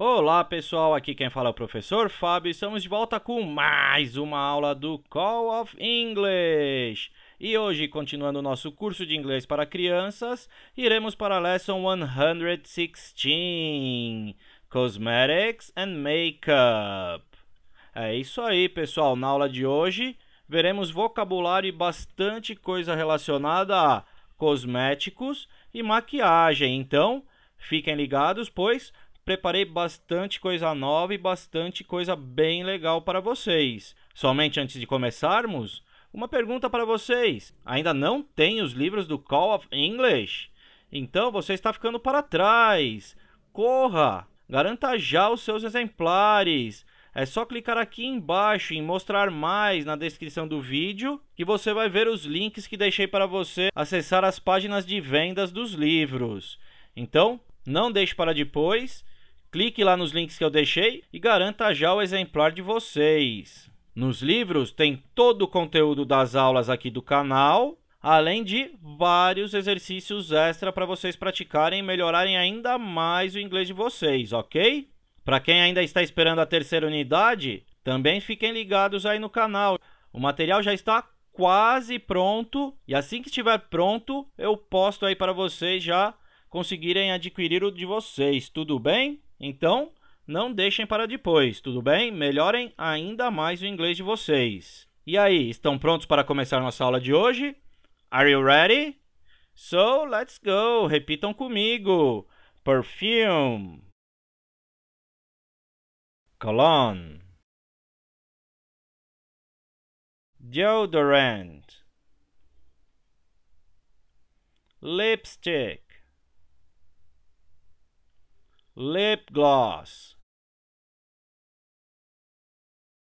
Olá pessoal, aqui quem fala é o professor Fábio. Estamos de volta com mais uma aula do Call of English. E hoje, continuando o nosso curso de inglês para crianças, iremos para a lesson 116: Cosmetics and Makeup. É isso aí, pessoal. Na aula de hoje, veremos vocabulário e bastante coisa relacionada a cosméticos e maquiagem. Então, fiquem ligados, pois preparei bastante coisa nova e bastante coisa bem legal para vocês. Somente antes de começarmos, uma pergunta para vocês: ainda não tem os livros do Call of English? Então você está ficando para trás. Corra! Garanta já os seus exemplares. É só clicar aqui embaixo em mostrar mais na descrição do vídeo que você vai ver os links que deixei para você acessar as páginas de vendas dos livros. Então, não deixe para depois Clique lá nos links que eu deixei e garanta já o exemplar de vocês. Nos livros tem todo o conteúdo das aulas aqui do canal, além de vários exercícios extra para vocês praticarem e melhorarem ainda mais o inglês de vocês, ok? Para quem ainda está esperando a terceira unidade, também fiquem ligados aí no canal. O material já está quase pronto e assim que estiver pronto, eu posto aí para vocês já conseguirem adquirir o de vocês, tudo bem? Então, não deixem para depois, tudo bem? Melhorem ainda mais o inglês de vocês. E aí, estão prontos para começar nossa aula de hoje? Are you ready? So, let's go. Repitam comigo. Perfume. Cologne. Deodorant. Lipstick. lip gloss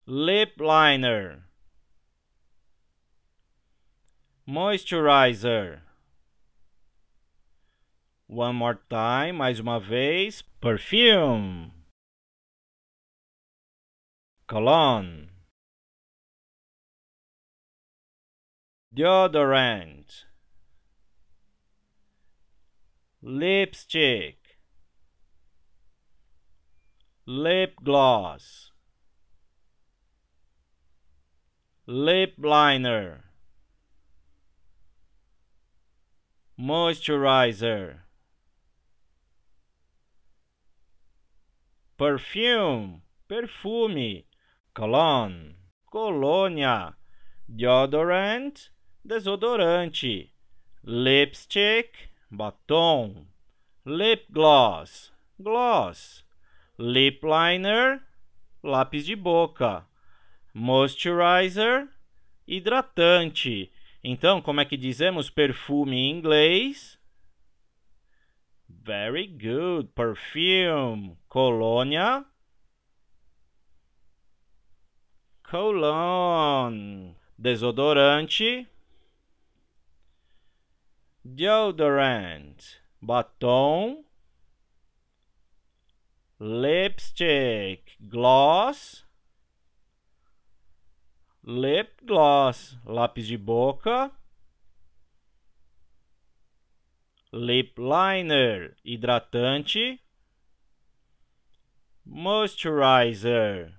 lip liner moisturizer one more time mais uma vez perfume cologne deodorant lipstick lip gloss, lip liner, moisturizer, perfume, perfume, cologne, colônia, deodorant, desodorante, lipstick, batom, lip gloss, gloss lip liner, lápis de boca, moisturizer, hidratante. Então, como é que dizemos perfume em inglês? Very good. Perfume, colônia, cologne, desodorante, deodorant, batom, Lipstick. Gloss. Lip gloss. Lápis de boca. Lip liner. Hidratante. Moisturizer.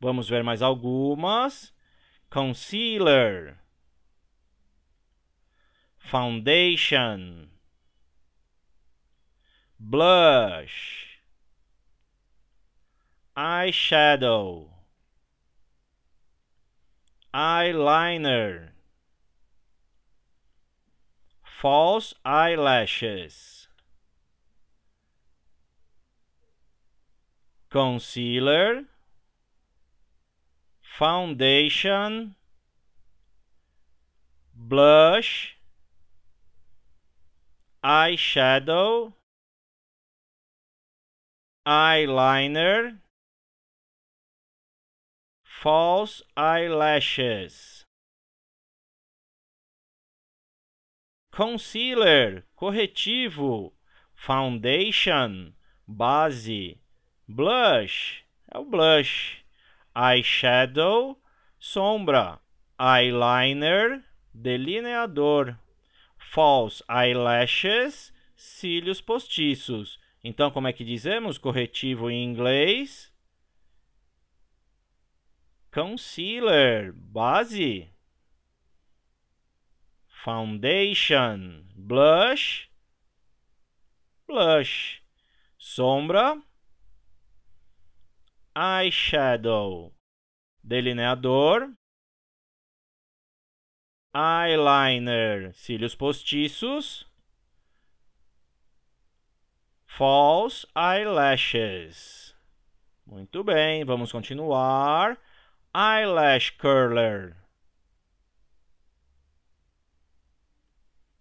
Vamos ver mais algumas. Concealer. Foundation. Blush. eyeshadow eyeliner false eyelashes concealer foundation blush eyeshadow eyeliner false eyelashes. Concealer, corretivo. Foundation, base. Blush, é o blush. Eyeshadow, sombra. Eyeliner, delineador. False eyelashes, cílios postiços. Então, como é que dizemos corretivo em inglês? Concealer, base. Foundation, blush. Blush. Sombra. Eyeshadow, delineador. Eyeliner, cílios postiços. False eyelashes. Muito bem, vamos continuar. eyelash curler,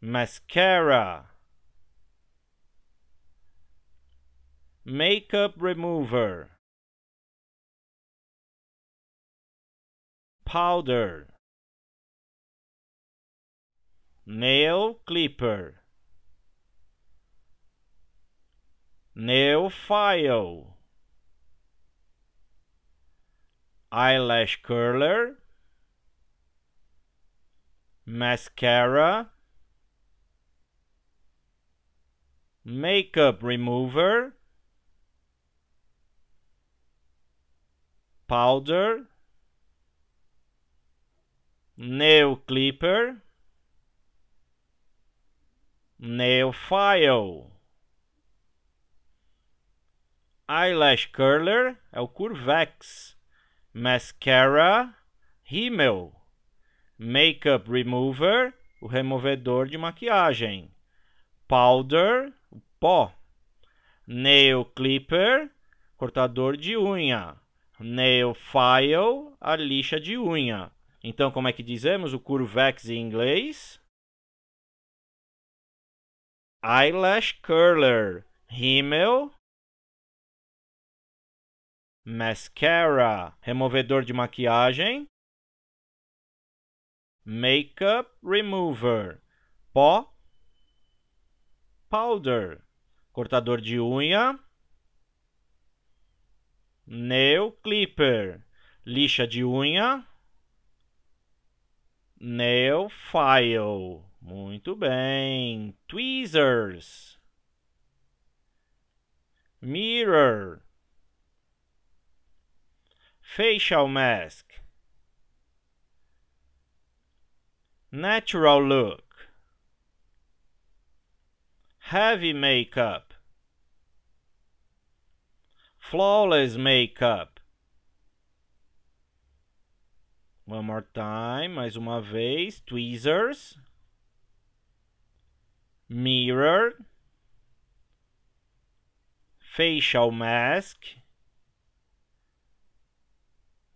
mascara, makeup remover, powder, nail clipper, nail file. eyelash curler, mascara, makeup remover, powder, nail clipper, nail file, eyelash curler, é o Curvex mascara, rímel, makeup remover, o removedor de maquiagem, powder, o pó, nail clipper, cortador de unha, nail file, a lixa de unha. Então, como é que dizemos o Curvex em inglês? Eyelash curler, rímel, mascara, removedor de maquiagem, makeup remover, pó, powder, cortador de unha, nail clipper, lixa de unha, nail file. Muito bem. Tweezers. Mirror facial mask, natural look, heavy makeup, flawless makeup. One more time, mais uma vez, tweezers, mirror, facial mask,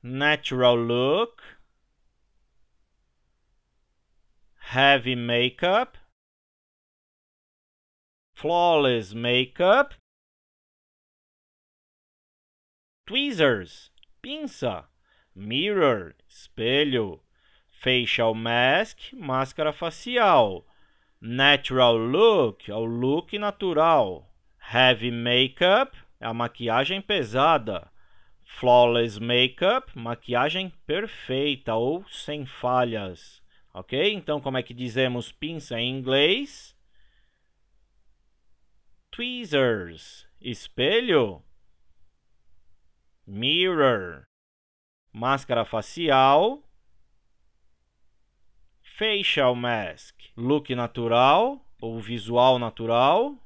natural look, heavy makeup, flawless makeup, tweezers, pinça, mirror, espelho, facial mask, máscara facial, natural look, é o look natural, heavy makeup, é a maquiagem pesada. Flawless Makeup, maquiagem perfeita ou sem falhas. Ok? Então, como é que dizemos pinça em inglês? Tweezers, espelho. Mirror, máscara facial. Facial mask, look natural ou visual natural.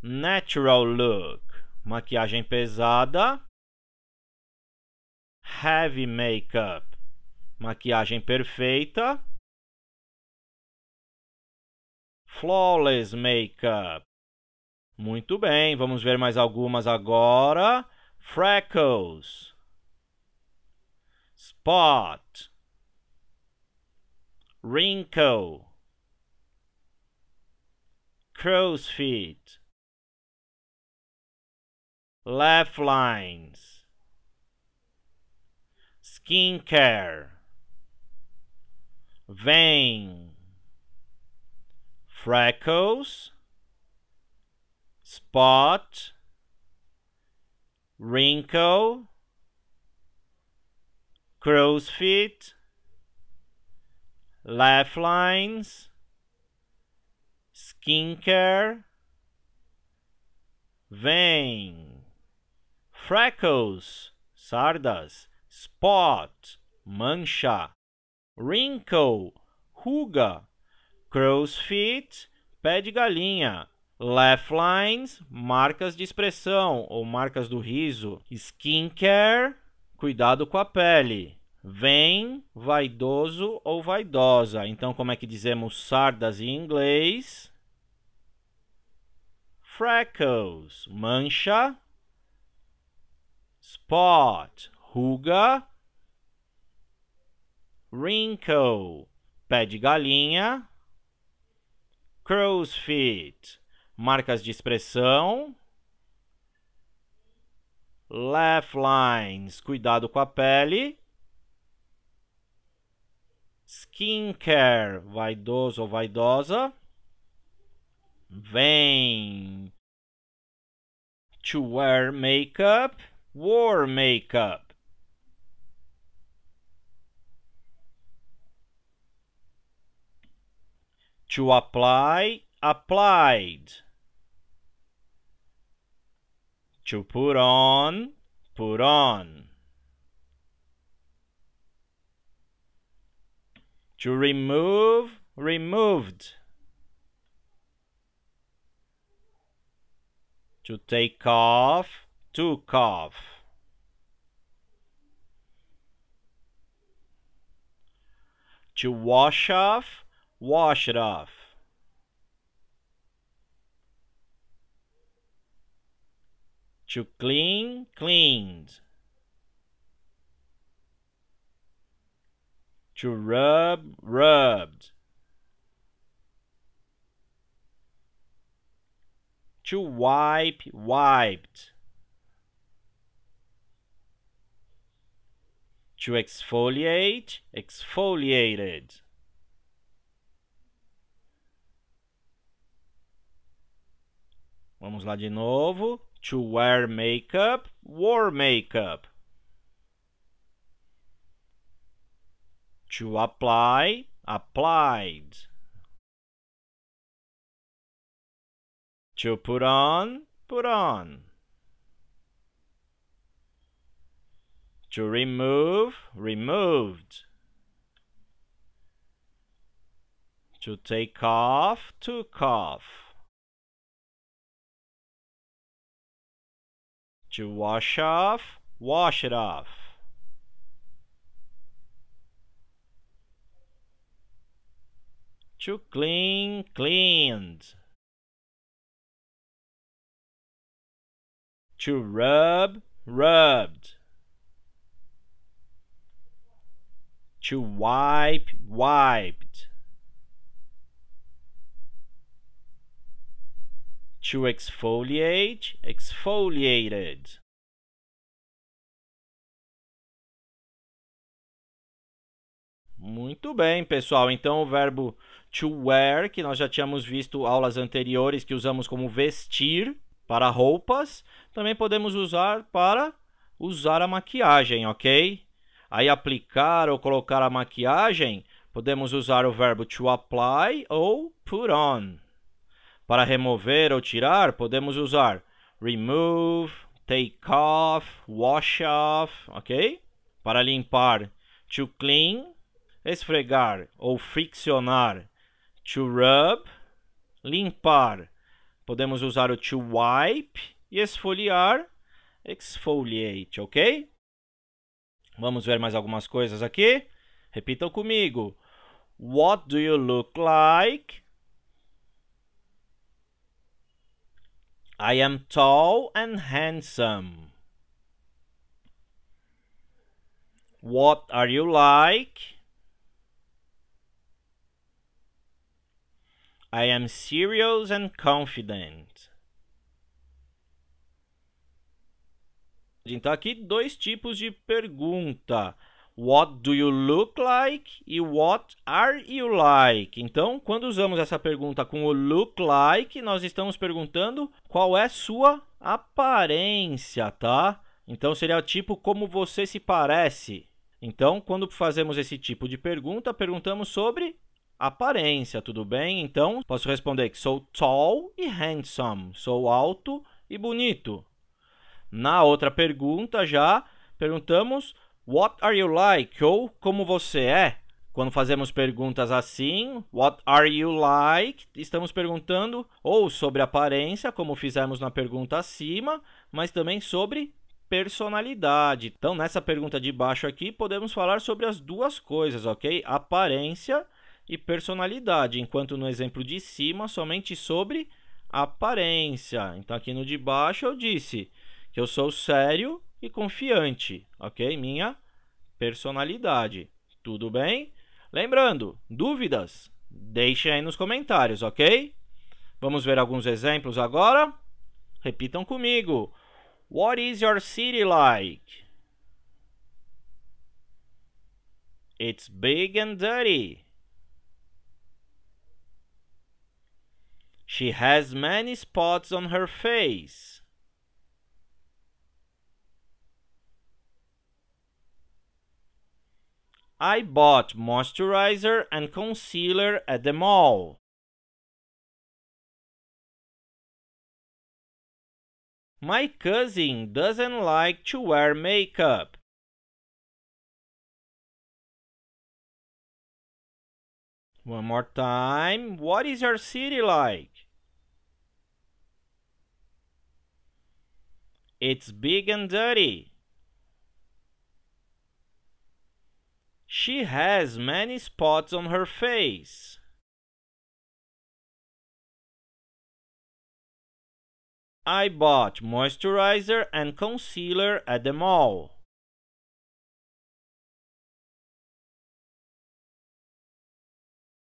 Natural look, maquiagem pesada, heavy makeup, maquiagem perfeita, flawless makeup. Muito bem, vamos ver mais algumas agora. Freckles, spot, wrinkle, crow's feet. Laugh lines. skin care, Vein. Freckles. Spot. Wrinkle. Crow's feet. Laugh lines. skin care, Vein freckles, sardas, spot, mancha, wrinkle, ruga, crow's feet, pé de galinha, laugh lines, marcas de expressão ou marcas do riso, skincare, cuidado com a pele, vem, vaidoso ou vaidosa. Então, como é que dizemos sardas em inglês? Freckles, mancha, spot, ruga, wrinkle, pé de galinha, crow's feet, marcas de expressão, laugh lines, cuidado com a pele, skincare, vaidoso ou vaidosa, vem, to wear makeup, war makeup. To apply, applied. To put on, put on. To remove, removed. To take off, to cough. To wash off, wash it off. To clean, cleaned. To rub, rubbed. To wipe, wiped. To exfoliate, exfoliated. Vamos lá de novo. To wear makeup, wore makeup. To apply, applied. To put on, put on. To remove, removed. To take off, took off. To wash off, wash it off. To clean, cleaned. To rub, rubbed. to wipe, wiped. To exfoliate, exfoliated. Muito bem, pessoal. Então, o verbo to wear, que nós já tínhamos visto aulas anteriores, que usamos como vestir para roupas, também podemos usar para usar a maquiagem, ok? Aí aplicar ou colocar a maquiagem, podemos usar o verbo to apply ou put on. Para remover ou tirar, podemos usar remove, take off, wash off, ok? Para limpar, to clean, esfregar ou friccionar, to rub, limpar, podemos usar o to wipe e esfoliar, exfoliate, ok? Vamos ver mais algumas coisas aqui. Repitam comigo. What do you look like? I am tall and handsome. What are you like? I am serious and confident. Então aqui dois tipos de pergunta. What do you look like? E what are you like? Então, quando usamos essa pergunta com o look like, nós estamos perguntando qual é sua aparência, tá? Então seria tipo como você se parece. Então, quando fazemos esse tipo de pergunta, perguntamos sobre aparência, tudo bem? Então, posso responder que sou tall e handsome, sou alto e bonito. Na outra pergunta já perguntamos What are you like? ou como você é? Quando fazemos perguntas assim, what are you like? Estamos perguntando ou sobre aparência, como fizemos na pergunta acima, mas também sobre personalidade. Então, nessa pergunta de baixo aqui, podemos falar sobre as duas coisas, ok? Aparência e personalidade, enquanto no exemplo de cima, somente sobre aparência. Então, aqui no de baixo eu disse que Eu sou sério e confiante, ok? Minha personalidade. Tudo bem? Lembrando, dúvidas? Deixem aí nos comentários, ok? Vamos ver alguns exemplos agora? Repitam comigo. What is your city like? It's big and dirty. She has many spots on her face. I bought moisturizer and concealer at the mall. My cousin doesn't like to wear makeup. One more time. What is your city like? It's big and dirty. She has many spots on her face. I bought moisturizer and concealer at the mall.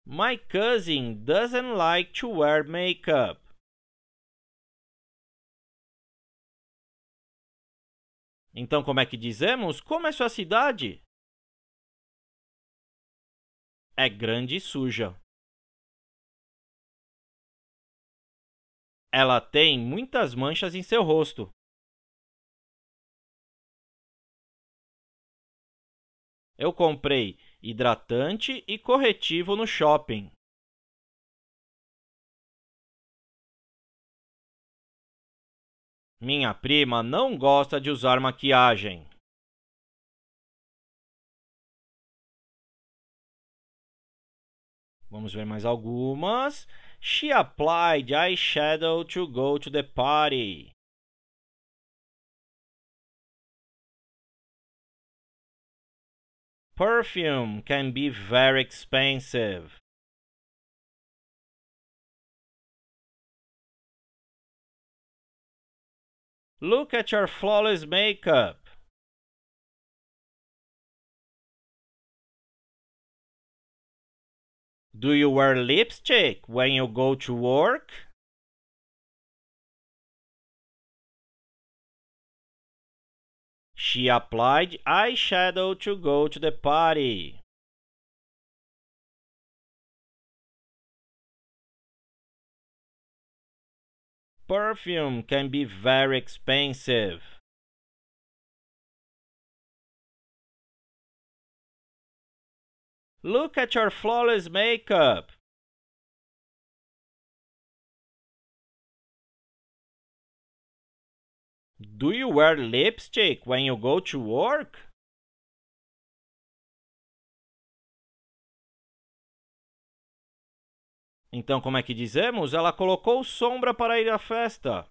My cousin doesn't like to wear makeup. Então, como é que dizemos? Como é sua cidade? é grande e suja. Ela tem muitas manchas em seu rosto. Eu comprei hidratante e corretivo no shopping. Minha prima não gosta de usar maquiagem. Vamos ver mais algumas. She applied eyeshadow to go to the party. Perfume can be very expensive. Look at your flawless makeup. Do you wear lipstick when you go to work? She applied eyeshadow to go to the party. Perfume can be very expensive. Look at your flawless makeup. Do you wear lipstick when you go to work? Então, como é que dizemos? Ela colocou sombra para ir à festa.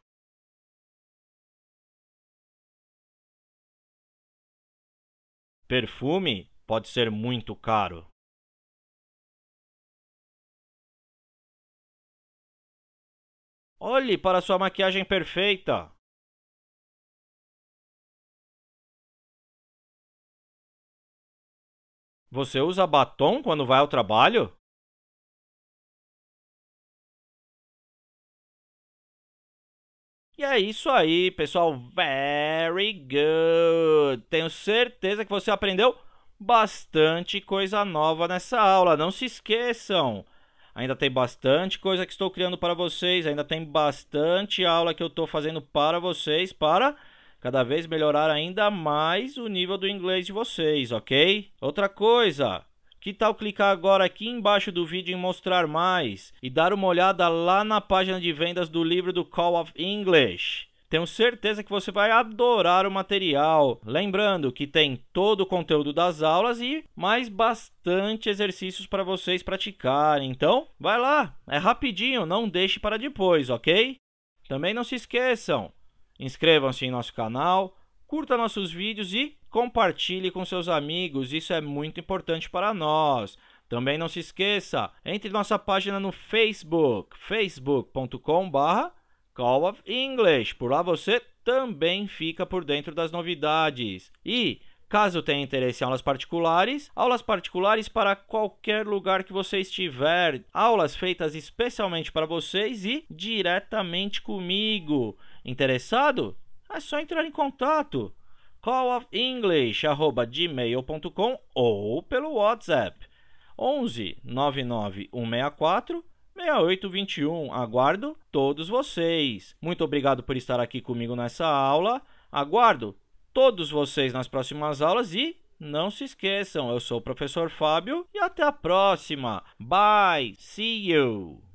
Perfume pode ser muito caro. Olhe para sua maquiagem perfeita! Você usa batom quando vai ao trabalho? E é isso aí, pessoal. Very good! Tenho certeza que você aprendeu bastante coisa nova nessa aula. Não se esqueçam! Ainda tem bastante coisa que estou criando para vocês, ainda tem bastante aula que eu estou fazendo para vocês para cada vez melhorar ainda mais o nível do inglês de vocês, ok? Outra coisa, que tal clicar agora aqui embaixo do vídeo em mostrar mais e dar uma olhada lá na página de vendas do livro do Call of English? Tenho certeza que você vai adorar o material. Lembrando que tem todo o conteúdo das aulas e mais bastante exercícios para vocês praticarem. Então, vai lá, é rapidinho, não deixe para depois, ok? Também não se esqueçam, inscrevam-se em nosso canal, curta nossos vídeos e compartilhe com seus amigos, isso é muito importante para nós. Também não se esqueça, entre nossa página no Facebook, facebook.com.br Call of English. Por lá você também fica por dentro das novidades. E Caso tenha interesse em aulas particulares, aulas particulares para qualquer lugar que você estiver, aulas feitas especialmente para vocês e diretamente comigo. Interessado? É só entrar em contato. gmail.com ou pelo WhatsApp 11 99164 6821. Aguardo todos vocês. Muito obrigado por estar aqui comigo nessa aula. Aguardo todos vocês nas próximas aulas e não se esqueçam, eu sou o professor Fábio e até a próxima. Bye, see you.